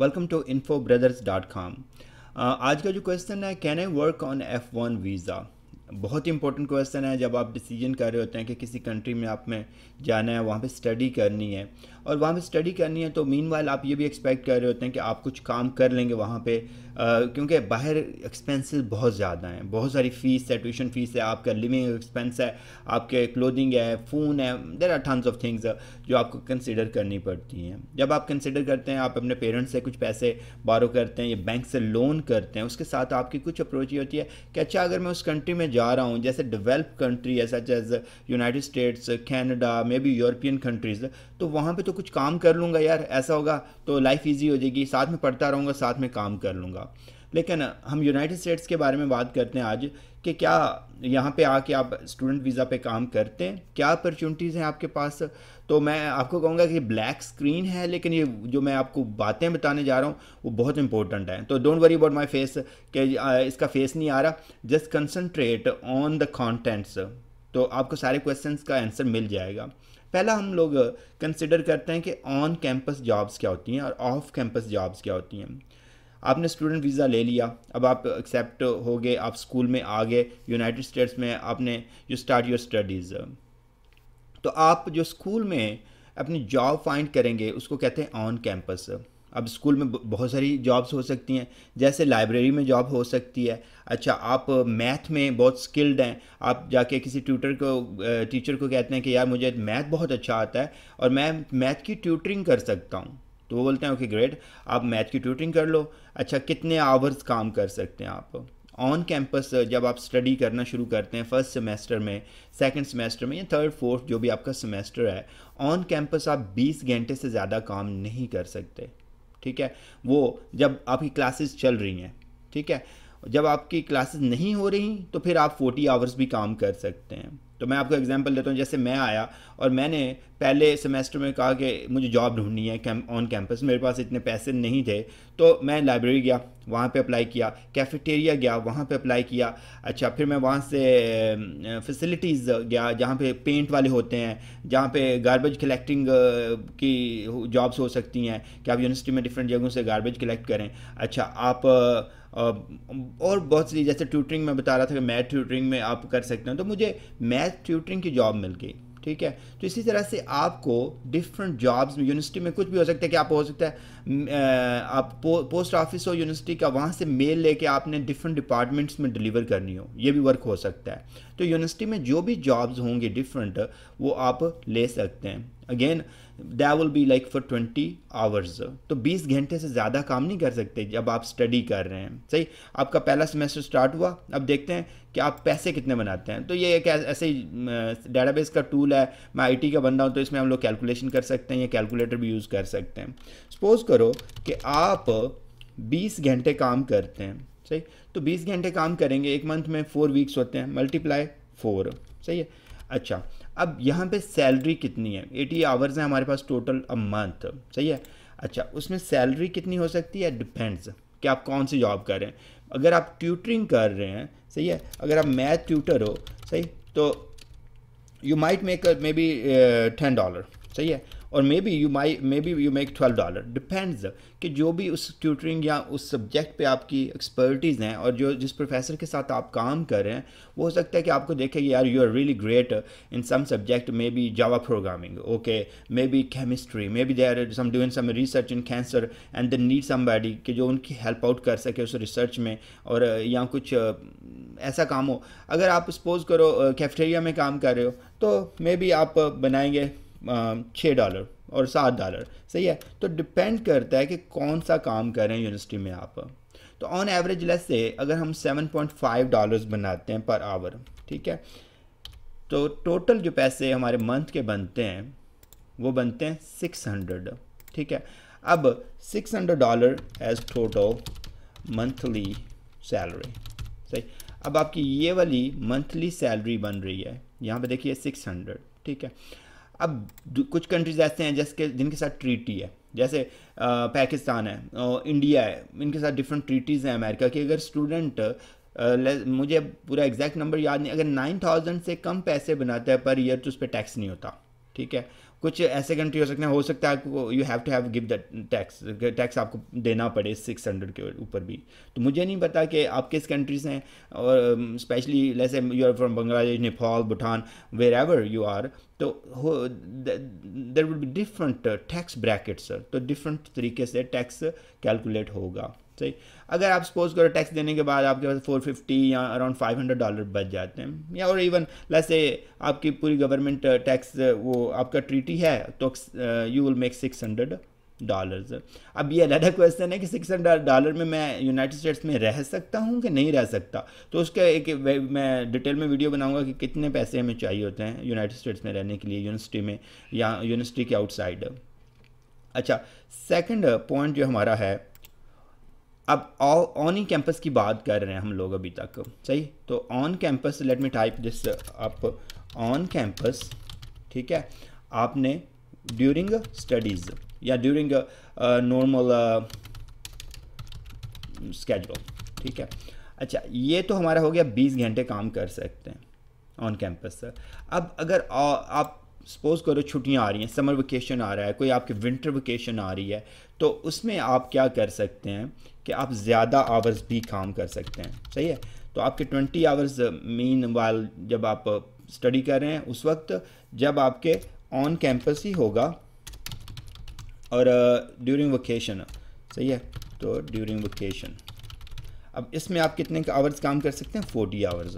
Welcome to info brothers dot com आज का जो क्वेश्चन है can I work on F one visa बहुत ही इंपॉर्टेंट क्वेश्चन है जब आप डिसीजन कर रहे होते हैं कि किसी कंट्री में आप में जाना है वहाँ पे स्टडी करनी है और वहाँ पे स्टडी करनी है तो मीन आप ये भी एक्सपेक्ट कर रहे होते हैं कि आप कुछ काम कर लेंगे वहाँ पे क्योंकि बाहर एक्सपेंसेस बहुत ज़्यादा हैं बहुत सारी फ़ीस है ट्यूशन फ़ीस है आपका लिविंग एक्सपेंस है आपके क्लोथिंग है फ़ोन है there are tons of things जो आपको कंसिडर करनी पड़ती हैं जब आप कंसिडर करते हैं आप अपने पेरेंट्स से कुछ पैसे बारो करते हैं या बैंक से लोन करते हैं उसके साथ आपकी कुछ अप्रोच ये होती है कि अच्छा अगर मैं उस कंट्री में जा रहा हूँ जैसे डेवलप कंट्री है such as United States Canada maybe European countries तो वहाँ पे तो कुछ काम कर लूँगा यार ऐसा होगा तो लाइफ ईजी हो जाएगी साथ में पढ़ता रहूँगा साथ में काम कर लूँगा लेकिन हम यूनाइटेड स्टेट्स के बारे में बात करते हैं आज कि क्या यहाँ पे आके आप स्टूडेंट वीज़ा पे काम करते हैं क्या अपॉर्चुनिटीज़ हैं आपके पास तो मैं आपको कहूँगा कि ब्लैक स्क्रीन है लेकिन ये जो मैं आपको बातें बताने जा रहा हूँ वो बहुत इंपॉर्टेंट है तो don't worry about my face कि इसका फेस नहीं आ रहा just concentrate on the contents तो आपको सारे क्वेश्चन का आंसर मिल जाएगा पहला हम लोग कंसिडर करते हैं कि ऑन कैंपस जॉब्स क्या होती हैं और ऑफ कैंपस जॉब्स क्या होती हैं आपने स्टूडेंट वीज़ा ले लिया अब आप एक्सेप्ट हो गए आप स्कूल में आ गए यूनाइटेड स्टेट्स में आपने यू स्टार्ट योर स्टडीज़ तो आप जो स्कूल में अपनी जॉब फाइंड करेंगे उसको कहते हैं ऑन कैंपस अब स्कूल में बहुत सारी जॉब्स हो सकती हैं जैसे लाइब्रेरी में जॉब हो सकती है अच्छा आप मैथ में बहुत स्किल्ड हैं आप जाके किसी ट्यूटर को टीचर को कहते हैं कि यार मुझे मैथ बहुत अच्छा आता है और मैं मैथ की ट्यूटरिंग कर सकता हूँ तो वो बोलते हैं ओके ग्रेट आप मैथ की ट्यूटरिंग कर लो अच्छा कितने आवर्स काम कर सकते हैं आप ऑन कैंपस जब आप स्टडी करना शुरू करते हैं फर्स्ट सेमेस्टर में सेकंड सेमेस्टर में या थर्ड फोर्थ जो भी आपका सेमेस्टर है ऑन कैंपस आप 20 घंटे से ज़्यादा काम नहीं कर सकते ठीक है वो जब आपकी क्लासेस चल रही हैं ठीक है जब आपकी क्लासेस नहीं हो रही तो फिर आप फोर्टी आवर्स भी काम कर सकते हैं तो मैं आपको एग्जांपल देता हूँ जैसे मैं आया और मैंने पहले सेमेस्टर में कहा कि मुझे जॉब ढूंढनी है कैम ऑन कैंपस मेरे पास इतने पैसे नहीं थे तो मैं लाइब्रेरी गया वहाँ पे अप्लाई किया कैफेटेरिया गया वहाँ पे अप्लाई किया अच्छा फिर मैं वहाँ से फैसिलिटीज़ गया जहाँ पे पेंट वाले होते हैं जहाँ पे गारबेज कलेक्टिंग की जॉब्स हो सकती हैं कि आप यूनिवर्सिटी में डिफरेंट जगहों से गारबेज कलेक्ट करें अच्छा आप और बहुत सी जैसे ट्यूटरिंग में बता रहा था कि मैथ ट्यूटरिंग में आप कर सकते हैं तो मुझे मैथ ट्यूटरिंग की जॉब मिल गई ठीक है तो इसी तरह से आपको डिफरेंट जॉब्स में यूनिवर्सिटी में कुछ भी हो सकता है कि आप हो सकता है आप पो, पोस्ट ऑफिस हो यूनिवर्सिटी का वहाँ से मेल लेके आपने डिफरेंट डिपार्टमेंट्स में डिलीवर करनी हो ये भी वर्क हो सकता है तो यूनिवर्सिटी में जो भी जॉब्स होंगे डिफरेंट वो आप ले सकते हैं again that will be like for twenty hours तो बीस घंटे से ज़्यादा काम नहीं कर सकते जब आप स्टडी कर रहे हैं सही आपका पहला सेमेस्टर स्टार्ट हुआ अब देखते हैं कि आप पैसे कितने बनाते हैं तो ये एक ऐसे ही डेटाबेस का टूल है मैं आईटी का बंदा हूँ तो इसमें हम लोग कैलकुलेशन कर सकते हैं या कैलकुलेटर भी यूज़ कर सकते हैं सपोज़ करो कि आप बीस घंटे काम करते हैं सही तो बीस घंटे काम करेंगे एक मंथ में फोर वीक्स होते हैं मल्टीप्लाई फोर सही है अच्छा अब यहाँ पे सैलरी कितनी है एटी आवर्स हैं हमारे पास टोटल अ मंथ सही है अच्छा उसमें सैलरी कितनी हो सकती है डिपेंड्स कि आप कौन सी जॉब कर रहे हैं अगर आप ट्यूटरिंग कर रहे हैं सही है अगर आप मैथ ट्यूटर हो सही तो you might make maybe ten dollar सही है और maybe you my maybe you make twelve dollar depends कि जो भी उस ट्यूटरिंग या उस सब्जेक्ट पे आपकी एक्सपर्टीज़ हैं और जो जिस प्रोफेसर के साथ आप काम कर रहे हैं वो हो सकता है कि आपको देखे कि यार you are really great in some subject maybe Java programming okay maybe chemistry maybe they are some doing some research in cancer and they need body कि जो उनकी हेल्प आउट कर सके उस research में और uh, या कुछ uh, ऐसा काम हो अगर आप सपोज करो कैफेटेरिया uh, में काम कर रहे हो तो मे बी आप बनाएंगे छः डॉलर और सात डॉलर सही है तो डिपेंड करता है कि कौन सा काम कर रहे हैं यूनिवर्सिटी में आप तो ऑन एवरेज लेस से अगर हम सेवन पॉइंट फाइव डॉलर बनाते हैं पर आवर ठीक है तो टोटल जो पैसे हमारे मंथ के बनते हैं वो बनते हैं सिक्स हंड्रेड ठीक है अब six hundred dollar as total monthly salary सही अब आपकी ये वाली मंथली सैलरी बन रही है यहाँ पे देखिए सिक्स हंड्रेड ठीक है अब कुछ कंट्रीज़ ऐसे हैं जिसके जिनके साथ ट्रीटी है जैसे पाकिस्तान है इंडिया है इनके साथ डिफरेंट ट्रीटीज़ हैं अमेरिका की अगर स्टूडेंट मुझे पूरा एग्जैक्ट नंबर याद नहीं अगर नाइन थाउजेंड से कम पैसे बनाता है पर ईयर तो उस पर टैक्स नहीं होता ठीक है कुछ ऐसे कंट्री हो सकते हैं हो सकता है आपको you have to have give the tax tax आपको देना पड़े सिक्स हंड्रेड के ऊपर भी तो मुझे नहीं पता कि आप किस कंट्री से हैं और स्पेशली जैसे you are from Bangladesh Nepal Bhutan wherever you are तो हो there would be different tax bracket sir तो डिफरेंट तरीके से टैक्स कैलकुलेट होगा सही अगर आप सपोज करो टैक्स देने के बाद आपके पास 450 या अराउंड 500 डॉलर बच जाते हैं या और इवन लैसे आपकी पूरी गवर्नमेंट टैक्स uh, uh, वो आपका ट्रीटी है तो यू विल मेक 600 डॉलर्स अब ये अलग क्वेश्चन है कि सिक्स हंड्रेड डॉलर में मैं यूनाइटेड स्टेट्स में रह सकता हूँ कि नहीं रह सकता तो उसके एक मैं डिटेल में वीडियो बनाऊँगा कि कितने पैसे हमें चाहिए होते हैं यूनाइटेड स्टेट्स में रहने के लिए यूनिवर्सिटी में या यूनिवर्सिटी के आउटसाइड अच्छा सेकेंड पॉइंट जो हमारा है अब ऑन ही कैंपस की बात कर रहे हैं हम लोग अभी तक सही तो on campus let me type this up on campus ठीक है आपने ड्यूरिंग स्टडीज़ या ड्यूरिंग नॉर्मल स्केड्यूल ठीक है अच्छा ये तो हमारा हो गया बीस घंटे काम कर सकते हैं ऑन कैंपस अब अगर आ, आप सपोज़ करो छुट्टियां आ रही हैं समर वेकेशन आ रहा है कोई आपकी विंटर वेकेशन आ रही है तो उसमें आप क्या कर सकते हैं कि आप ज़्यादा आवर्स भी काम कर सकते हैं सही है तो आपके ट्वेंटी आवर्स मीन वाल जब आप स्टडी uh, कर रहे हैं उस वक्त जब आपके ऑन कैंपस ही होगा और ड्यूरिंग uh, वोकेशन सही है तो ड्यूरिंग वोकेशन अब इसमें आप कितने आवर्स काम कर सकते हैं फोर्टी आवर्स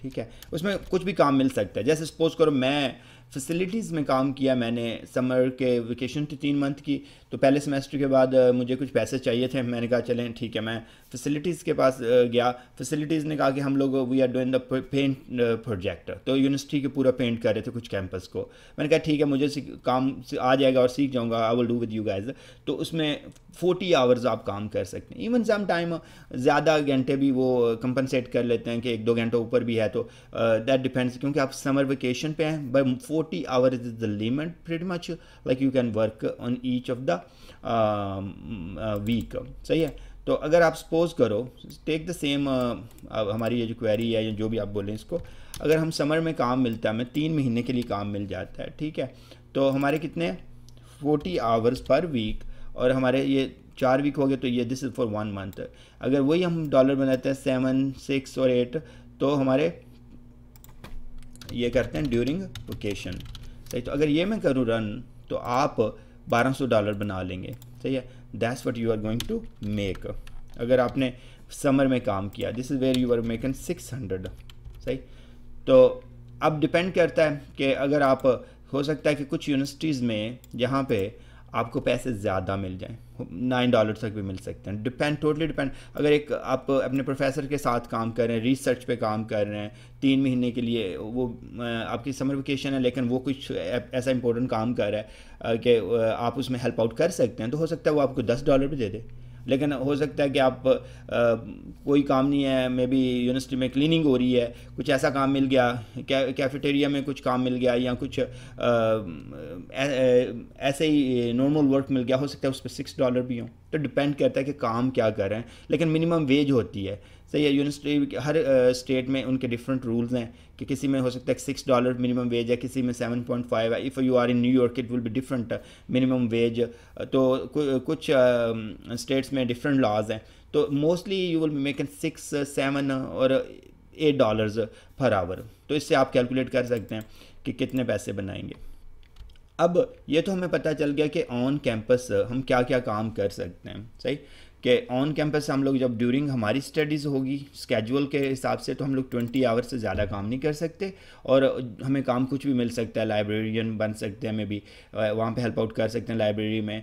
ठीक है उसमें कुछ भी काम मिल सकता है जैसे सपोज करो मैं फैसिलिटीज़ में काम किया मैंने समर के वेकेशन थी तीन मंथ की तो पहले सेमेस्टर के बाद मुझे कुछ पैसे चाहिए थे मैंने कहा चलें ठीक है मैं फैसिलिटीज़ के पास गया फैसिलिटीज़ ने कहा कि हम लोग we are doing the paint project तो यूनिवर्सिटी के पूरा पेंट कर रहे थे कुछ कैंपस को मैंने कहा ठीक है मुझे काम आ जाएगा और सीख जाऊँगा I will do with you guys तो उसमें फोर्टी आवर्स आप काम कर सकते हैं इवन सम टाइम ज़्यादा घंटे भी वो कंपनसेट कर लेते हैं कि एक दो घंटे ऊपर भी है तो दैट uh, डिपेंड्स क्योंकि आप समर वेकेशन पे हैं but 40 hours is the limit pretty much like you can work on each of the week सही है तो अगर आप सपोज करो टेक द सेम हमारी ये जो क्वेरी है या जो भी आप बोलें इसको अगर हम समर में काम मिलता है हमें तीन महीने के लिए काम मिल जाता है ठीक है तो हमारे कितने फोर्टी आवर्स पर वीक और हमारे ये चार वीक हो गए तो ये this is for one month अगर वही हम डॉलर बनाते हैं सेवन सिक्स और एट तो हमारे ये करते हैं ड्यूरिंग वोकेशन सही तो अगर ये मैं करूँ रन तो आप 1200 डॉलर बना लेंगे सही है that's what you are going to make अगर आपने समर में काम किया this is where you are making six hundred सही तो अब डिपेंड करता है कि अगर आप हो सकता है कि कुछ यूनिवर्सिटीज़ में जहाँ पे आपको पैसे ज़्यादा मिल जाएँ नाइन डॉलर तक भी मिल सकते हैं डिपेंड टोटली डिपेंड अगर एक आप अपने प्रोफेसर के साथ काम कर रहे हैं रिसर्च पे काम कर रहे हैं तीन महीने के लिए वो आपकी समर वेकेशन है लेकिन वो कुछ ऐसा इंपॉर्टेंट काम कर रहा है कि आप उसमें हेल्प आउट कर सकते हैं तो हो सकता है वो आपको दस डॉलर भी दे दे लेकिन हो सकता है कि आप आ, कोई काम नहीं है मे बी यूनिवर्सिटी में क्लीनिंग हो रही है कुछ ऐसा काम मिल गया कै, कैफेटेरिया में कुछ काम मिल गया या कुछ आ, ऐ, ऐ, ऐसे ही नॉर्मल वर्क मिल गया हो सकता है उस पर सिक्स डॉलर भी हों तो डिपेंड करता है कि काम क्या कर रहे हैं लेकिन मिनिमम वेज होती है सही है यूनिवर्सिटी हर स्टेट में उनके डिफरेंट रूल्स हैं कि किसी में हो सकता है सिक्स डॉलर मिनिमम वेज है किसी में सेवन पॉइंट फाइव है if you are in New York it will be different minimum wage तो कुछ स्टेट्स में डिफरेंट लॉज हैं तो mostly you will make an six seven और एट डॉलर्स पर आवर तो इससे आप कैलकुलेट कर सकते हैं कि कितने पैसे बनाएंगे अब ये तो हमें पता चल गया कि ऑन कैंपस हम क्या क्या काम कर सकते हैं सही कि ऑन कैंपस हम लोग जब ड्यूरिंग हमारी स्टडीज़ होगी स्केजुअल के हिसाब से तो हम लोग ट्वेंटी आवर्स से ज़्यादा काम नहीं कर सकते और हमें काम कुछ भी मिल सकता है लाइब्रेरियन बन सकते हैं मे बी वहाँ पे हेल्प आउट कर सकते हैं लाइब्रेरी में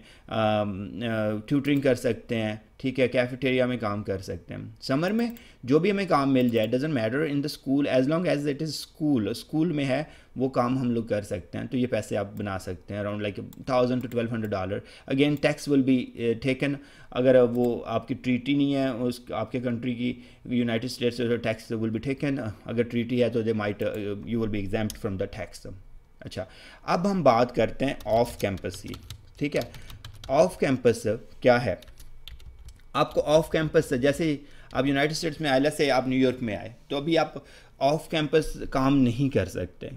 ट्यूटरिंग कर सकते हैं ठीक है कैफेटेरिया में काम कर सकते हैं समर में जो भी हमें काम मिल जाए doesn't matter in the school as long as it is school school में है वो काम हम लोग कर सकते हैं तो ये पैसे आप बना सकते हैं around like thousand to twelve hundred dollar again tax will be taken अगर वो आपकी ट्रीटी नहीं है उस आपके कंट्री की United States tax will be taken अगर ट्रीटी है तो they might you will be exempt from the tax अच्छा अब हम बात करते हैं ऑफ कैंपस की ठीक है ऑफ कैंपस क्या है आपको ऑफ कैंपस जैसे आप यूनाइटेड स्टेट्स में आए से आप न्यूयॉर्क में आए तो अभी आप ऑफ कैंपस काम नहीं कर सकते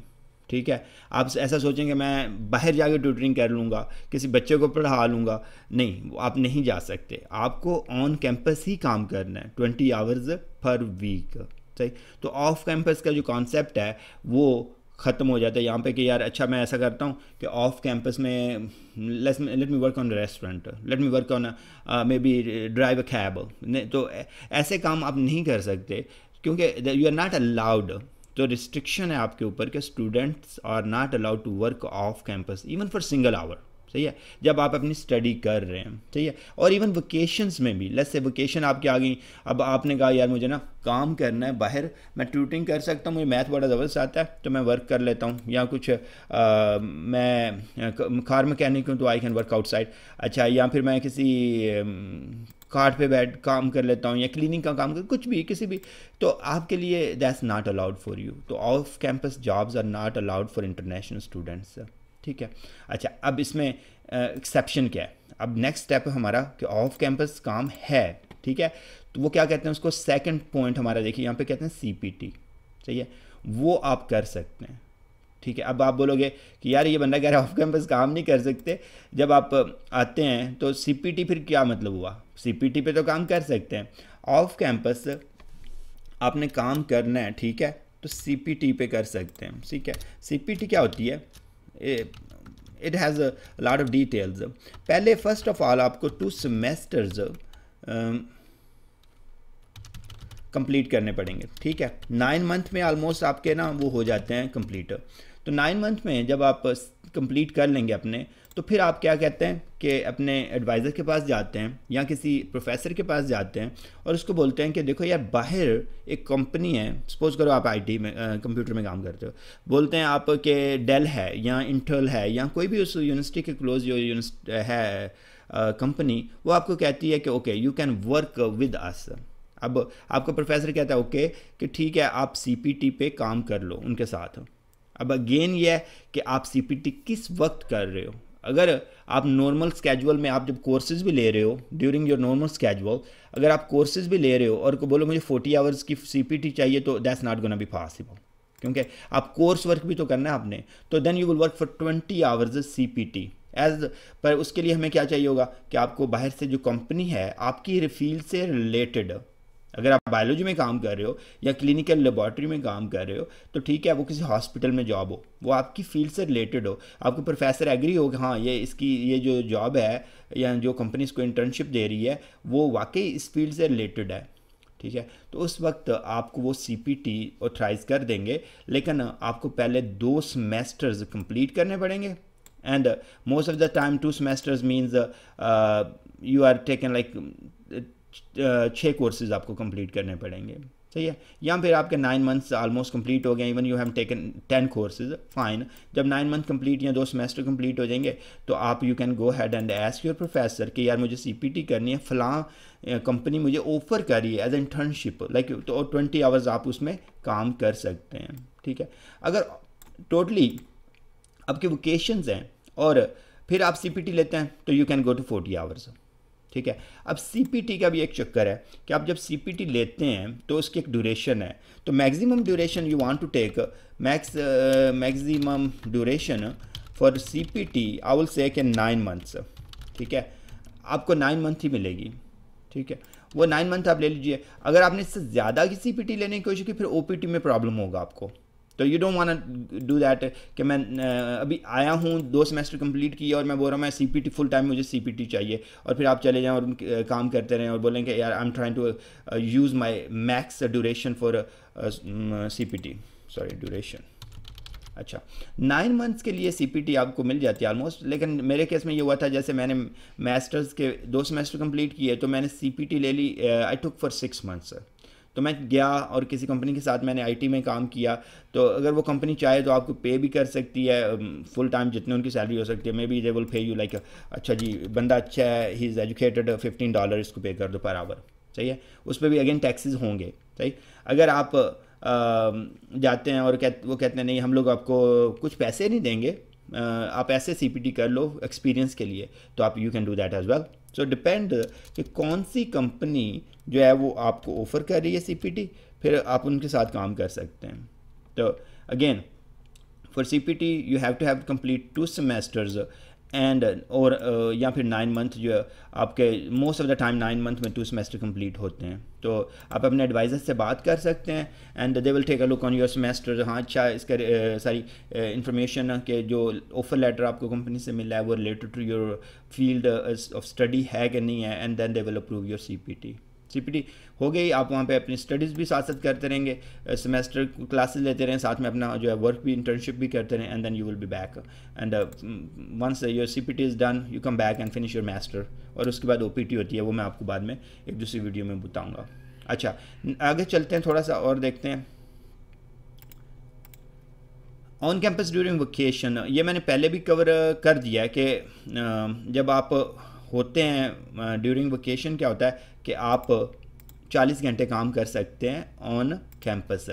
ठीक है आप ऐसा सोचेंगे मैं बाहर जाके ट्यूटरिंग कर लूँगा किसी बच्चे को पढ़ा लूँगा नहीं आप नहीं जा सकते आपको ऑन कैंपस ही काम करना है ट्वेंटी आवर्स पर वीक सही तो ऑफ कैंपस का जो कॉन्सेप्ट है वो ख़त्म हो जाता है यहाँ पे कि यार अच्छा मैं ऐसा करता हूँ कि ऑफ कैंपस में let let me work on restaurant let me work on maybe drive a cab तो ऐसे काम आप नहीं कर सकते क्योंकि यू आर नॉट अलाउड तो रिस्ट्रिक्शन है आपके ऊपर कि students are not allowed to work off campus even for single hour सही है जब आप अपनी स्टडी कर रहे हैं सही है और इवन वोकेशन में भी लेट्स से वोकेशन आपके आ गई अब आपने कहा यार मुझे ना काम करना है बाहर मैं ट्यूटिंग कर सकता हूँ मुझे मैथ बड़ा ज़बरदस्त आता है तो मैं वर्क कर लेता हूँ या कुछ आ, मैं कार मैकेनिक हूँ तो आई कैन वर्क आउटसाइड अच्छा या फिर मैं किसी कार्ड पे बैठ काम कर लेता हूँ या क्लीनिंग का काम कर कुछ भी किसी भी तो आपके लिए that's not allowed for you तो off campus jobs are not allowed for international students ठीक है अच्छा अब इसमें एक्सेप्शन क्या है अब नेक्स्ट स्टेप है हमारा कि ऑफ कैंपस काम है ठीक है तो वो क्या कहते हैं उसको सेकंड पॉइंट हमारा देखिए यहाँ पे कहते हैं सी टी सही है वो आप कर सकते हैं ठीक है अब आप बोलोगे कि यार ये बंदा कह रहा है ऑफ कैंपस काम नहीं कर सकते जब आप आते हैं तो टी फिर क्या मतलब हुआ टी पे तो काम कर सकते हैं ऑफ कैंपस आपने काम करना है ठीक है तो टी पे कर सकते हैं ठीक है टी क्या होती है it has has a, a पहले फर्स्ट ऑफ ऑल आपको टू सेमेस्टर्स कंप्लीट करने पड़ेंगे ठीक है नाइन मंथ में ऑलमोस्ट आपके ना वो हो जाते हैं कंप्लीट तो नाइन मंथ में जब आप कंप्लीट कर लेंगे अपने तो फिर आप क्या कहते हैं कि अपने एडवाइज़र के पास जाते हैं या किसी प्रोफेसर के पास जाते हैं और उसको बोलते हैं कि देखो यार बाहर एक कंपनी है सपोज़ करो आप आईटी में कंप्यूटर में काम करते हो बोलते हैं आप कि डेल है या इंटरल है या कोई भी उस यूनिवर्सिटी के क्लोज जो है कंपनी uh, वो आपको कहती है कि okay you can work with us अब आपका प्रोफेसर कहता है ओके कि ठीक है आप सी पे काम कर लो उनके साथ अब अगेन ये है कि आप सी किस वक्त कर रहे हो अगर आप नॉर्मल स्केजुअल में आप जब कोर्सेज भी ले रहे हो ड्यूरिंग योर नॉर्मल स्केजुअल अगर आप कोर्सेज भी ले रहे हो और बोलो मुझे फोर्टी आवर्स की सी चाहिए तो that's not gonna be possible क्योंकि आप कोर्स वर्क भी तो करना है आपने तो then you will work for twenty hours C P T as पर उसके लिए हमें क्या चाहिए होगा कि आपको बाहर से जो कंपनी है आपकी रिफील से रिलेटेड अगर आप बायोलॉजी में काम कर रहे हो या क्लिनिकल लेबॉर्ट्री में काम कर रहे हो तो ठीक है वो किसी हॉस्पिटल में जॉब हो वो आपकी फील्ड से रिलेटेड हो आपको प्रोफेसर एग्री हो कि हाँ ये इसकी ये जो जॉब है या जो कंपनी इसको इंटर्नशिप दे रही है वो वाकई इस फील्ड से रिलेटेड है ठीक है तो उस वक्त आपको वो सी पी टी ऑथराइज कर देंगे लेकिन आपको पहले दो सेमेस्टर्स कंप्लीट करने पड़ेंगे and most of the time two semesters means you are taken like छः कोर्सेज आपको कंप्लीट करने पड़ेंगे सही है या फिर आपके नाइन मंथ्स ऑलमोस्ट कंप्लीट हो गए even you have taken ten courses fine जब नाइन मंथ कंप्लीट या दो सेमेस्टर कंप्लीट हो जाएंगे तो आप you can go ahead and ask your professor कि यार मुझे सी करनी है फलां कंपनी मुझे ऑफर कर रही है एज इंटर्नशिप लाइक तो ट्वेंटी आवर्स आप उसमें काम कर सकते हैं ठीक है अगर टोटली totally, आपके वोकेशंस हैं और फिर आप सी लेते हैं तो you can go to forty hours ठीक है अब सी का भी एक चक्कर है कि आप जब सी लेते हैं तो उसकी एक ड्यूरेशन है तो maximum duration you want to take max maximum duration for C P T I will say के नाइन मंथ्स ठीक है आपको नाइन मंथ ही मिलेगी ठीक है वो नाइन मंथ आप ले लीजिए अगर आपने इससे ज़्यादा की सी पी टी लेने की कोशिश की फिर ओ पी टी में प्रॉब्लम होगा आपको तो you don't want do that कि मैं अभी आया हूँ दो सेमेस्टर कंप्लीट किया और मैं बोल रहा हूँ मैं सी फुल टाइम मुझे सी चाहिए और फिर आप चले जाएँ और उनके काम करते रहें और बोलें कि यार I am trying to use my max duration for C sorry duration अच्छा नाइन मंथ्स के लिए सीपीटी आपको मिल जाती है ऑलमोस्ट लेकिन मेरे केस में ये हुआ था जैसे मैंने मास्टर्स के दो सेमेस्टर कंप्लीट किए तो मैंने सीपीटी ले ली I took for six months तो मैं गया और किसी कंपनी के साथ मैंने आईटी में काम किया तो अगर वो कंपनी चाहे तो आपको पे भी कर सकती है फुल um, टाइम जितने उनकी सैलरी हो सकती है maybe they will pay you like अच्छा जी बंदा अच्छा है he is educated fifteen dollar इसको पे कर दो पर आवर सही है उस पर भी अगेन टैक्सेस होंगे सही अगर आप आ, um, जाते हैं और कह, वो कहते हैं नहीं हम लोग आपको कुछ पैसे नहीं देंगे आप ऐसे सी कर लो एक्सपीरियंस के लिए तो आप you can do that as well so depend कि कौन सी कंपनी जो है वो आपको ऑफ़र कर रही है सी फिर आप उनके साथ काम कर सकते हैं तो again for C P T you have to have complete two semesters and uh, और uh, या फिर नाइन मंथ जो आपके most of the time nine month में टू सेमेस्टर कंप्लीट होते हैं तो आप अपने एडवाइज़र से बात कर सकते हैं and they will take a look on your semester हाँ अच्छा इसका सारी इन्फॉर्मेशन के जो ऑफर लेटर आपको कंपनी से मिला है वो related to your field of study है कि नहीं है and then they will approve your C P T CPT हो गई आप वहाँ पे अपनी स्टडीज़ भी साथ साथ करते रहेंगे सेमेस्टर क्लासेस लेते रहें साथ में अपना जो है वर्क भी इंटर्नशिप भी करते रहें and then you will be back and once your C P T is done you come back and finish your master और उसके बाद ओ पी टी होती है वो मैं आपको बाद में एक दूसरी वीडियो में बताऊँगा अच्छा आगे चलते हैं थोड़ा सा और देखते हैं ऑन कैंपस ड्यूरिंग वोकेशन ये मैंने पहले भी कवर कर दिया है कि जब आप होते हैं ड्यूरिंग वोकेशन क्या होता है कि आप 40 घंटे काम कर सकते हैं ऑन कैंपस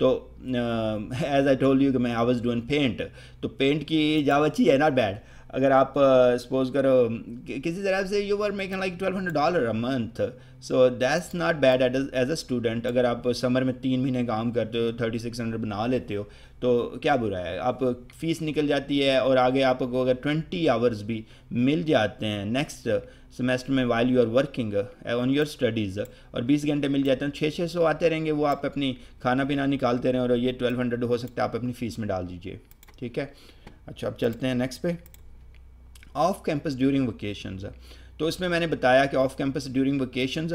तो एज आई टोल्ड यू कि मैं आई वॉज डूइंग पेंट तो पेंट की जाव अच्छी है नॉट बैड अगर आप सपोज uh, करो um, किसी तरह से you are making like twelve hundred dollar a month so that's not bad at as a student अगर आप समर में तीन महीने काम करते हो थर्टी सिक्स हंड्रेड बना लेते हो तो क्या बुरा है आप फीस निकल जाती है और आगे आपको अगर ट्वेंटी आवर्स भी मिल जाते हैं नेक्स्ट सेमेस्टर में while you are working on your studies और बीस घंटे मिल जाते हैं छः छः सौ आते रहेंगे वो आप अपनी खाना पीना निकालते रहें और ये ट्वेल्व हंड्रेड हो सकता है आप अपनी फ़ीस में डाल दीजिए ठीक है अच्छा अब चलते हैं नेक्स्ट पे ऑफ कैंपस ड्यूरिंग वकेशन तो इसमें मैंने बताया कि ऑफ कैंपस ड्यूरिंग वकेशंस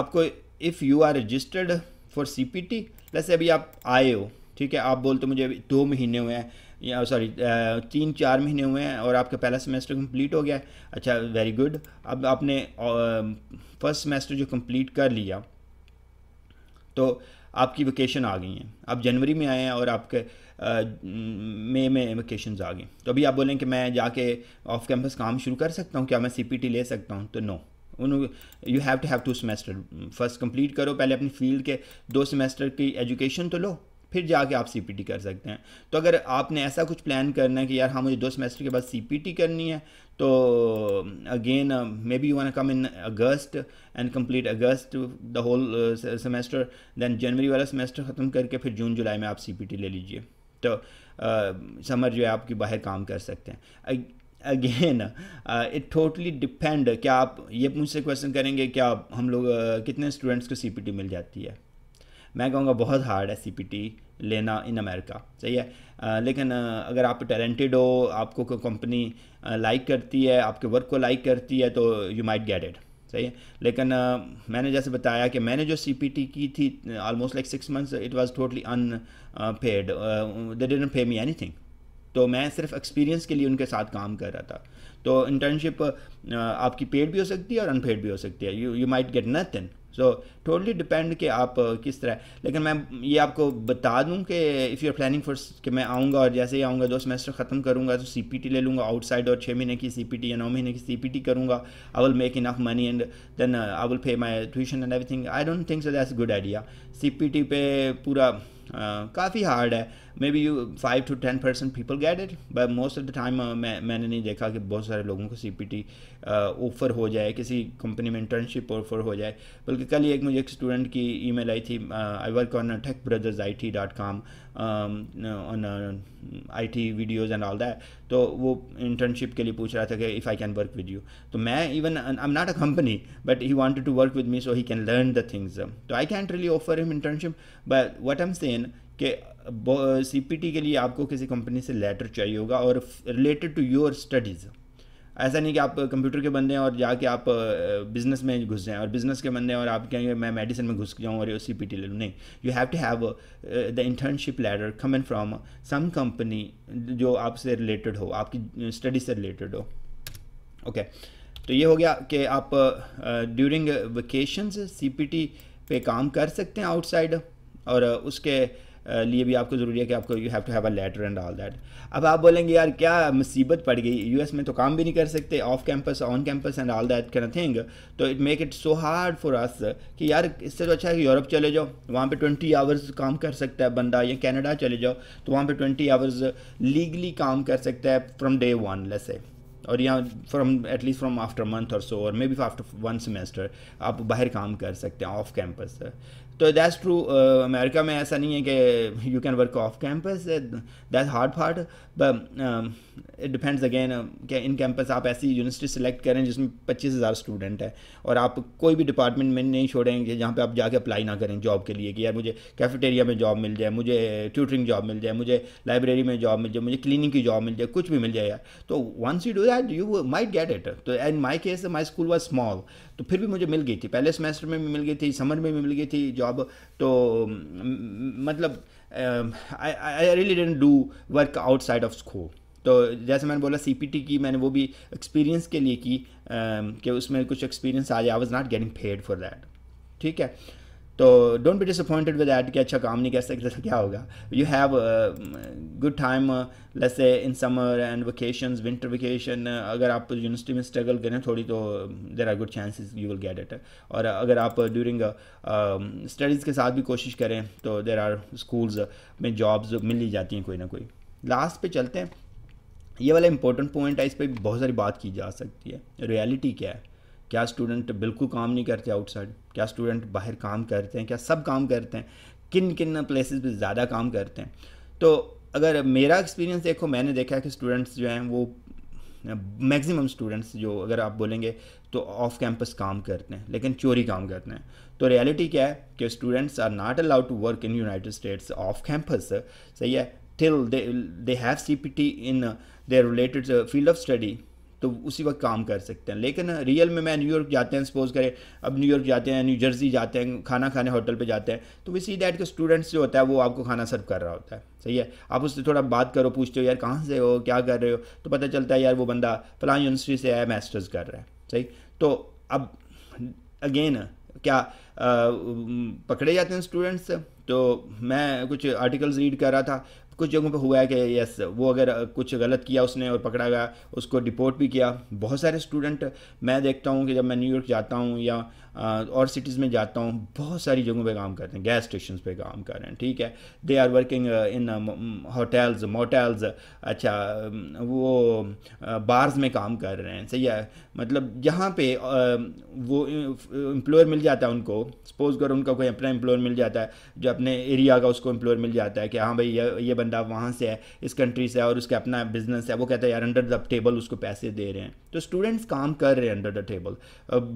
आपको if you are registered for C P T वैसे अभी आप आए हो ठीक है आप बोलते मुझे अभी दो महीने हुए हैं या सॉरी तीन चार महीने हुए हैं और आपका पहला सेमेस्टर कंप्लीट हो गया है अच्छा वेरी गुड अब आपने फर्स्ट सेमेस्टर जो कंप्लीट कर लिया तो आपकी वेकेशन आ गई हैं आप जनवरी में आए हैं और आपके मे में वेकेशन आ गई तो अभी आप बोलें कि मैं जाके ऑफ कैंपस काम शुरू कर सकता हूँ क्या मैं सी ले सकता हूँ तो नो उन you have to have two semester first complete करो पहले अपनी फील्ड के दो सेमेस्टर की एजुकेशन तो लो फिर जाके आप सीपीटी कर सकते हैं तो अगर आपने ऐसा कुछ प्लान करना है कि यार हाँ मुझे दो सेमेस्टर के बाद सीपीटी करनी है तो again maybe you want come in August and complete August the whole semester then जनवरी वाला सेमेस्टर ख़त्म करके फिर जून जुलाई में आप सी ले लीजिए तो, समर जो है आपकी बाहर काम कर सकते हैं अगेन इट टोटली डिपेंड क्या आप ये मुझसे क्वेश्चन करेंगे क्या हम लोग uh, कितने स्टूडेंट्स को सी मिल जाती है मैं कहूँगा बहुत हार्ड है सी लेना इन अमेरिका सही है आ, लेकिन आ, अगर आप टैलेंटेड हो आपको कंपनी लाइक करती है आपके वर्क को लाइक करती है तो यू माइट गेट इट सही है लेकिन uh, मैंने जैसे बताया कि मैंने जो सी की थी almost like six months it was totally paid they didn't pay me any तो मैं सिर्फ एक्सपीरियंस के लिए उनके साथ काम कर रहा था तो इंटर्नशिप uh, आपकी पेड भी हो सकती है और अनपेड भी हो सकती है you you might get nothing so totally depend कि आप किस तरह लेकिन मैं ये आपको बता दूं कि if you are planning for कि मैं आऊँगा और जैसे ही आऊँगा दो सेमेस्टर ख़त्म करूँगा तो सी पी टी ले लूँगा आउटसाइड और छः महीने की सी पी टी या नौ महीने की सी पी टी करूँगा I will make enough money and then I will pay my tuition and everything I don't think so that's good idea C P T pay पूरा काफ़ी हार्ड है maybe you five to ten percent people get it but most of the time मैं मैंने नहीं देखा कि बहुत सारे लोगों को सी पी टी ऑफर हो जाए किसी कंपनी में इंटर्नशिप ऑफर हो जाए बल्कि कल ही एक मुझे कोई एक स्टूडेंट की ईमेल आई थी I work on tech brothers I T dot com on I T videos and all that तो वो इंटर्नशिप के लिए पूछ रहा था कि if I can work with you तो मैं even I am not a company but he wanted to work with me so he can learn the things तो I can really offer him internship but what एम सेन के सी P T के लिए आपको किसी कंपनी से लेटर चाहिए होगा और रिलेटेड टू योर स्टडीज़ ऐसा नहीं कि आप कंप्यूटर के बंदे हैं और जाके आप बिज़नेस में घुस जाएं और बिज़नेस के बंदे हैं और आप कहेंगे मैं मेडिसिन में घुस जाऊँ और सी पी टी ले लूँ नहीं you have to have the internship letter come and from some company जो आपसे रिलेटेड हो आपकी स्टडी से रिलेटेड हो ओके okay. तो ये हो गया कि आप ड्यूरिंग वेकेशंस सी पे काम कर सकते हैं आउटसाइड और उसके लिए भी आपको ज़रूरी है कि आपको you have to have a letter and all that अब आप बोलेंगे यार क्या मुसीबत पड़ गई यूएस में तो काम भी नहीं कर सकते off campus on campus and all that can thing तो it make it so hard for us कि यार इससे तो अच्छा है कि यूरोप चले जाओ वहाँ पर ट्वेंटी आवर्स काम कर सकता है बंदा या कैनेडा चले जाओ तो वहाँ पर ट्वेंटी आवर्स लीगली काम कर सकता है फ्रॉम डे वन ए और यहाँ from at least from after month और सो और maybe after one semester आप बाहर काम कर सकते हैं ऑफ कैंपस तो दैट्स ट्रू अमेरिका में ऐसा नहीं है कि you can work off campus that hard part it depends again क्या इन कैंपस आप ऐसी यूनिवर्सिटी सेलेक्ट करें जिसमें पच्चीस हज़ार स्टूडेंट है और आप कोई भी डिपार्टमेंट में नहीं छोड़ेंगे जहाँ पे आप जाके अप्लाई ना करें जॉब के लिए कि यार मुझे कैफेटेरिया में जॉब मिल जाए मुझे ट्यूटरिंग uh, जॉब मिल जाए मुझे लाइब्रेरी में जॉब मिल जाए मुझे क्लिनिंग की जॉब मिल जाए कुछ भी मिल जाए यार तो once you do that you might get it तो and my case my school was small तो फिर भी मुझे मिल गई थी पहले सेमेस्टर में भी मिल गई थी समर में भी मिल गई थी जॉब तो um, मतलब I really didn't do work outside of school तो जैसे मैंने बोला सी की मैंने वो भी एक्सपीरियंस के लिए की um, कि उसमें कुछ एक्सपीरियंस आ जाए I was not getting paid for that ठीक है तो don't be disappointed with that कि अच्छा काम नहीं कर सकते तो क्या होगा you have good time let's say in summer and vacation winter vacation अगर आप यूनिवर्सिटी में स्ट्रगल करें थोड़ी तो there are good chances you will get it और अगर आप ड्यूरिंग स्टडीज़ uh, um, के साथ भी कोशिश करें तो देर आर स्कूल्स में जॉब्स मिल ही जाती हैं कोई ना कोई लास्ट पे चलते हैं ये वाला इंपॉर्टेंट पॉइंट है इस पर बहुत सारी बात की जा सकती है रियलिटी क्या है क्या स्टूडेंट बिल्कुल काम नहीं करते आउटसाइड क्या स्टूडेंट बाहर काम करते हैं क्या सब काम करते हैं किन किन प्लेसेस पे ज़्यादा काम करते हैं तो अगर मेरा एक्सपीरियंस देखो मैंने देखा है कि स्टूडेंट्स जो हैं वो मैक्सिमम स्टूडेंट्स जो अगर आप बोलेंगे तो ऑफ कैंपस काम करते हैं लेकिन चोरी काम करते हैं तो रियलिटी क्या है कि students are not allowed to work in United States off campus सही है till they they have CPT in uh, their related uh, field of study तो उसी वक्त काम कर सकते हैं लेकिन रियल uh, में मैं न्यूयॉर्क जाते हैं सपोज करें अब न्यूयॉर्क जाते हैं न्यू जर्सी जाते हैं खाना खाने होटल पे जाते हैं तो वी सी दैट के स्टूडेंट्स जो होता है वो आपको खाना सर्व कर रहा होता है सही है आप उससे थोड़ा बात करो पूछते हो यार कहाँ से हो क्या कर रहे हो तो पता चलता है यार वो बंदा फलां यूनिवर्सिटी से है मास्टर्स कर रहा है सही तो अब अगेन क्या आ, पकड़े जाते हैं स्टूडेंट्स तो मैं कुछ आर्टिकल्स रीड कर रहा था कुछ जगहों पे हुआ है कि यस वो अगर कुछ गलत किया उसने और पकड़ा गया उसको डिपोर्ट भी किया बहुत सारे स्टूडेंट मैं देखता हूँ कि जब मैं न्यूयॉर्क जाता हूँ या और सिटीज़ में जाता हूँ बहुत सारी जगहों पे काम करते हैं गैस स्टेशन पे काम कर रहे हैं ठीक है they are working in hotels motels अच्छा um, वो बार्स uh, में काम कर रहे हैं सही है मतलब जहाँ पे uh, वो एम्प्लॉयर uh, मिल जाता है उनको सपोज कर उनका कोई अपना एम्प्लॉयर मिल जाता है जो अपने एरिया का उसको एम्प्लॉयर मिल जाता है कि हाँ भाई ये, ये बंदा वहाँ से है इस कंट्री से है और उसका अपना बिजनेस है वो कहता है यार अंडर द टेबल उसको पैसे दे रहे हैं तो स्टूडेंट्स काम कर रहे हैं अंडर द टेबल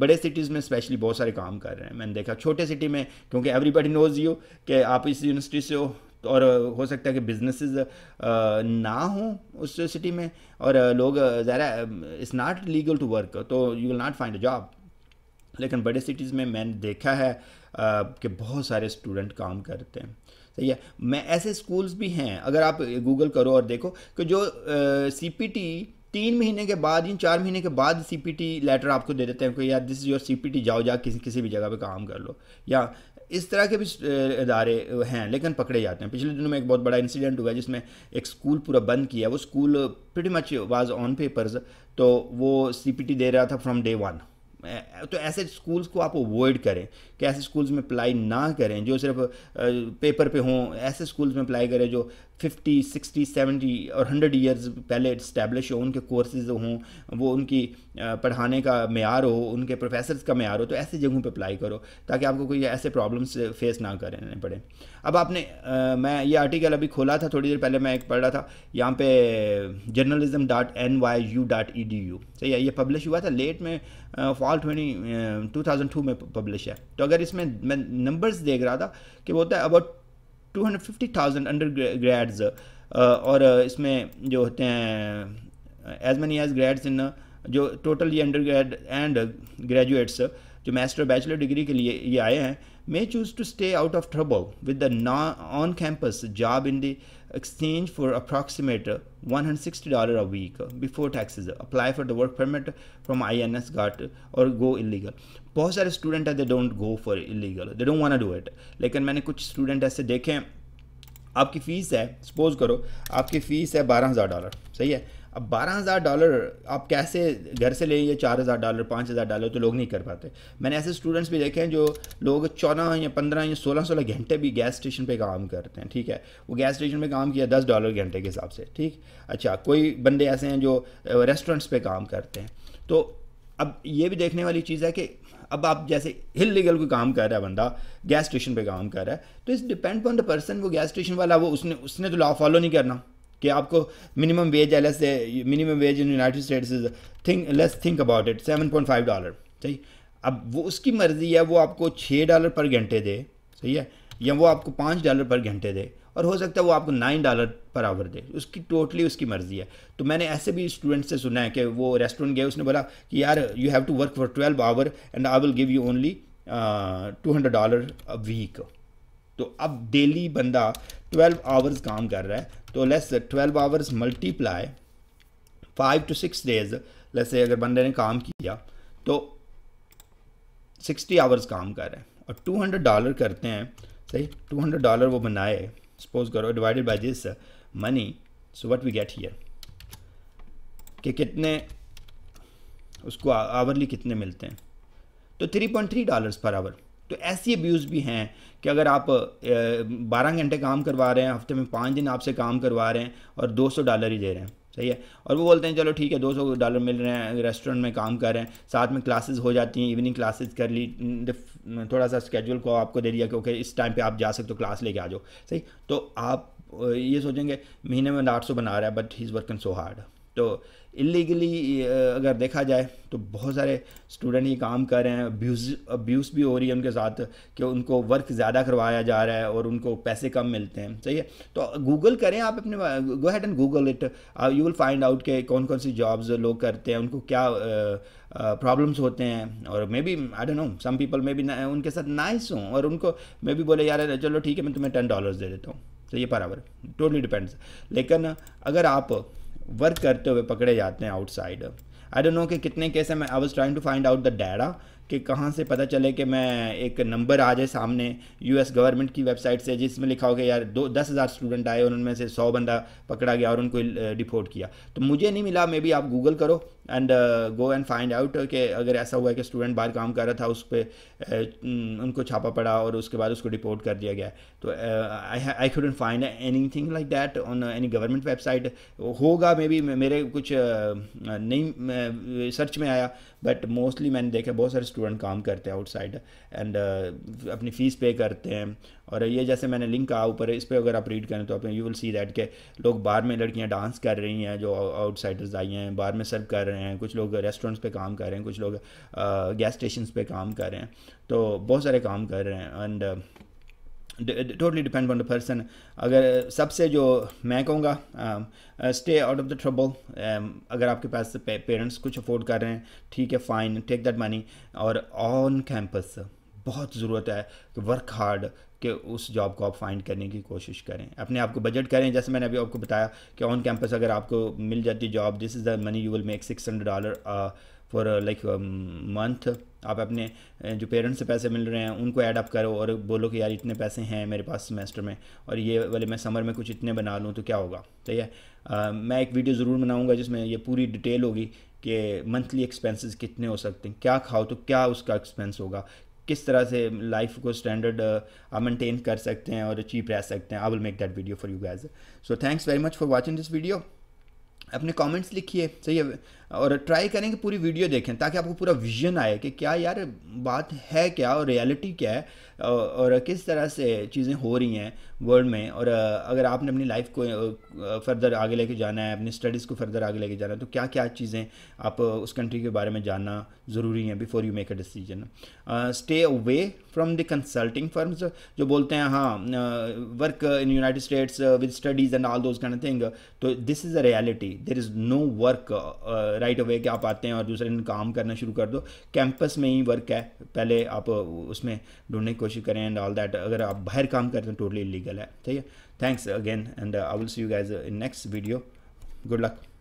बड़े सिटीज़ में स्पेशली बहुत सारे काम कर रहे हैं मैंने देखा छोटे सिटी में क्योंकि एवरीबडी नोज यू कि आप इस यूनिवर्सिटी से हो तो और हो सकता है कि बिजनेस ना हो उस सिटी में और लोग ज़रा it's not legal to work तो you will not find a job लेकिन बड़े सिटीज़ में मैंने देखा है के बहुत सारे स्टूडेंट काम करते हैं सही है मैं ऐसे स्कूल्स भी हैं अगर आप गूगल करो और देखो कि जो सी पी टी तीन महीने के बाद इन चार महीने के बाद सी पी टी लेटर आपको दे देते हैं कि यार this is your C P T जाओ जा किसी किसी भी जगह पे काम कर लो या इस तरह के भी इदारे हैं लेकिन पकड़े जाते हैं पिछले दिनों में एक बहुत बड़ा इंसिडेंट हुआ जिसमें एक स्कूल पूरा बंद किया वो school pretty much was on papers तो वो सी पी टी दे रहा था फ्रॉम डे वन तो ऐसे स्कूल्स को आप अवॉइड करें कि ऐसे स्कूल्स में अप्लाई ना करें जो सिर्फ पेपर पे हों ऐसे स्कूल्स में अप्लाई करें जो 50, 60, 70 और 100 इयर्स पहले इस्टेब्लिश हो उनके कोर्सेज हों वो उनकी पढ़ाने का मैार हो उनके प्रोफेसर्स का मैार हो तो ऐसी जगहों पे अप्लाई करो ताकि आपको कोई ऐसे प्रॉब्लम्स फेस ना करने पड़े अब आपने आ, मैं ये आर्टिकल अभी खोला था थोड़ी देर पहले मैं एक पढ़ रहा था यहाँ पे journalism dot N Y U dot E D U सही है ये पब्लिश हुआ था लेट में फॉल ट्वेंटी टू में पब्लिश है तो अगर इसमें मैं नंबर्स देख रहा था कि वो होता है about two hundred fifty thousand under और इसमें जो होते हैं as many as grads in जो टोटल ये अंडर ग्रेड एंड ग्रेजुएट्स जो मास्टर बैचलर डिग्री के लिए ये आए हैं may choose to stay out of trouble with the on campus job in the exchange for approximate $160 a week before taxes apply for the work permit from ins got or go illegal बहुत सारे student हैं they don't go for illegal they don't want do it लेकिन मैंने कुछ student ऐसे देखे हैं आपकी फ़ीस है सपोज करो आपकी फ़ीस है बारह हज़ार डॉलर सही है अब बारह हज़ार डॉलर आप कैसे घर से लेंगे चार हज़ार डॉलर पाँच हज़ार डॉलर तो लोग नहीं कर पाते मैंने ऐसे स्टूडेंट्स भी देखे हैं जो लोग चौदह या पंद्रह या सोलह सोलह घंटे भी गैस स्टेशन पे काम करते हैं ठीक है वो गैस स्टेशन पे काम किया दस डॉलर घंटे के हिसाब से ठीक अच्छा कोई बंदे ऐसे हैं जो रेस्टोरेंट्स पर काम करते हैं तो अब ये भी देखने वाली चीज़ है कि अब आप जैसे हिल लीगल कोई काम कर रहा है बंदा गैस स्टेशन पे काम कर रहा है तो इस डिपेंड ऑन द पर्सन वो गैस स्टेशन वाला वो उसने उसने तो लॉ फॉलो नहीं करना कि आपको minimum wage L S minimum wage in United States is think less think about it seven point five dollar सही अब वो उसकी मर्ज़ी है वो आपको छः डॉलर पर घंटे दे सही है या वो आपको पाँच डॉलर पर घंटे दे और हो सकता है वो आपको नाइन डॉलर पर आवर दे उसकी टोटली उसकी मर्ज़ी है तो मैंने ऐसे भी स्टूडेंट से सुना है कि वो रेस्टोरेंट गए उसने बोला कि यार you have to work for twelve hour and I will give you only two hundred dollar a week तो अब डेली बंदा ट्वेल्व आवर्स काम कर रहा है तो less twelve hours multiply five to six days less अगर बंदे ने काम किया तो सिक्सटी आवर्स काम कर रहे हैं और टू हंड्रेड डॉलर करते हैं सही टू हंड्रेड डॉलर वो बनाए सपोज करो divided by this money so what we get here कि कितने उसको आवरली कितने मिलते हैं तो three point three dollars per hour तो ऐसी अब्यूज़ भी हैं कि अगर आप बारह घंटे काम करवा रहे हैं हफ्ते में पाँच दिन आपसे काम करवा रहे हैं और दो सौ डॉलर ही दे रहे हैं सही है और वो बोलते हैं चलो ठीक है दो सौ डॉलर मिल रहे हैं रेस्टोरेंट में काम कर रहे हैं साथ में क्लासेस हो जाती हैं इवनिंग क्लासेस कर ली थोड़ा सा स्केड्यूल को आपको दे दिया कि ओके इस टाइम पे आप जा सकते हो क्लास लेके आ जाओ सही तो आप ये सोचेंगे महीने में आठ सौ बना रहा है but he is working so hard तो इलीगली अगर देखा जाए तो बहुत सारे स्टूडेंट ये काम कर रहे हैं अब्यूज अब्यूज़ भी हो रही है उनके साथ कि उनको वर्क ज़्यादा करवाया जा रहा है और उनको पैसे कम मिलते हैं सही है तो गूगल करें आप अपने go ahead and Google it you will find out के कौन कौन सी जॉब्स लोग करते हैं उनको क्या प्रॉब्लम्स uh, होते हैं और maybe I don't know some people maybe उनके साथ नाइस हूँ और उनको मे बी बोले यार चलो ठीक है मैं तुम्हें टेन डॉलर्स दे देता हूँ तो ये पर आवर टोटली डिपेंड्स लेकिन अगर आप वर्क करते हुए पकड़े जाते हैं आउटसाइड आई डोंट नो कि कितने केस हैं मैं I was trying to find out the data कि कहाँ से पता चले कि मैं एक नंबर आ जाए सामने यूएस गवर्नमेंट की वेबसाइट से जिसमें लिखा हो यार दो दस हज़ार स्टूडेंट आए और उनमें से सौ बंदा पकड़ा गया और उनको डिपोर्ट किया तो मुझे नहीं मिला मे बी आप गूगल करो and go and find out कि अगर ऐसा हुआ है कि स्टूडेंट बाहर काम कर रहा था उस पर uh, उनको छापा पड़ा और उसके बाद उसको रिपोर्ट कर दिया गया तो I couldn't find anything like that on any government website होगा मे बी मेरे कुछ uh, नहीं सर्च uh, में आया बट मोस्टली मैंने देखा बहुत सारे स्टूडेंट काम करते हैं आउटसाइड एंड अपनी फ़ीस पे करते हैं और ये जैसे मैंने लिंक कहा ऊपर इस पर अगर आप रीड करें तो आप यू विल सी दैट के लोग बाहर में लड़कियाँ डांस कर रही हैं जो आउटसाइडर्स आई हैं बाहर में सर्व कर रहे हैं कुछ लोग रेस्टोरेंट्स पे काम कर रहे हैं कुछ लोग गैस स्टेशन पे काम कर रहे हैं तो बहुत सारे काम कर रहे हैं and totally depend on the person अगर सबसे जो मैं कहूँगा stay out of the trouble अगर आपके पास पेरेंट्स कुछ अफोर्ड कर रहे हैं ठीक है फ़ाइन टेक दैट मनी और ऑन कैंपस बहुत ज़रूरत है कि वर्क हार्ड कि उस जॉब को आप फाइंड करने की कोशिश करें अपने आप को बजट करें जैसे मैंने अभी आपको बताया कि ऑन कैंपस अगर आपको मिल जाती job this is the money you will make six hundred dollar for like month आप अपने uh, जो पेरेंट्स से पैसे मिल रहे हैं उनको ऐड अप करो और बोलो कि यार इतने पैसे हैं मेरे पास सेमेस्टर में और ये वाले मैं समर में कुछ इतने बना लूँ तो क्या होगा सही तो है uh, मैं एक वीडियो ज़रूर बनाऊँगा जिसमें ये पूरी डिटेल होगी कि मंथली एक्सपेंसेस कितने हो सकते हैं क्या खाओ तो क्या उसका एक्सपेंस होगा किस तरह से लाइफ को स्टैंडर्ड uh, आप मेंटेन कर सकते हैं और अचीव रह सकते हैं I will make that video for you guys so thanks very much for watching this video अपने कॉमेंट्स लिखिए सही है और ट्राई करें कि पूरी वीडियो देखें ताकि आपको पूरा विजन आए कि क्या यार बात है क्या और रियलिटी क्या है और किस तरह से चीज़ें हो रही हैं वर्ल्ड में और अगर आपने अपनी लाइफ को फर्दर आगे लेके जाना है अपनी स्टडीज़ को फर्दर आगे लेके जाना है तो क्या क्या चीज़ें आप उस कंट्री के बारे में जानना ज़रूरी है before you make a decision stay away from the consulting firms जो बोलते हैं हाँ work in United States with studies and all those kind thing तो this is a reality there is no work right away कि आप आते हैं और दूसरे दिन काम करना शुरू कर दो कैंपस में ही वर्क है पहले आप उसमें ढूंढने की कोशिश करें एंड ऑल दैट अगर आप बाहर काम करते हैं टोटली इलीगल है ठीक है thanks again and I will see you guys in next video good luck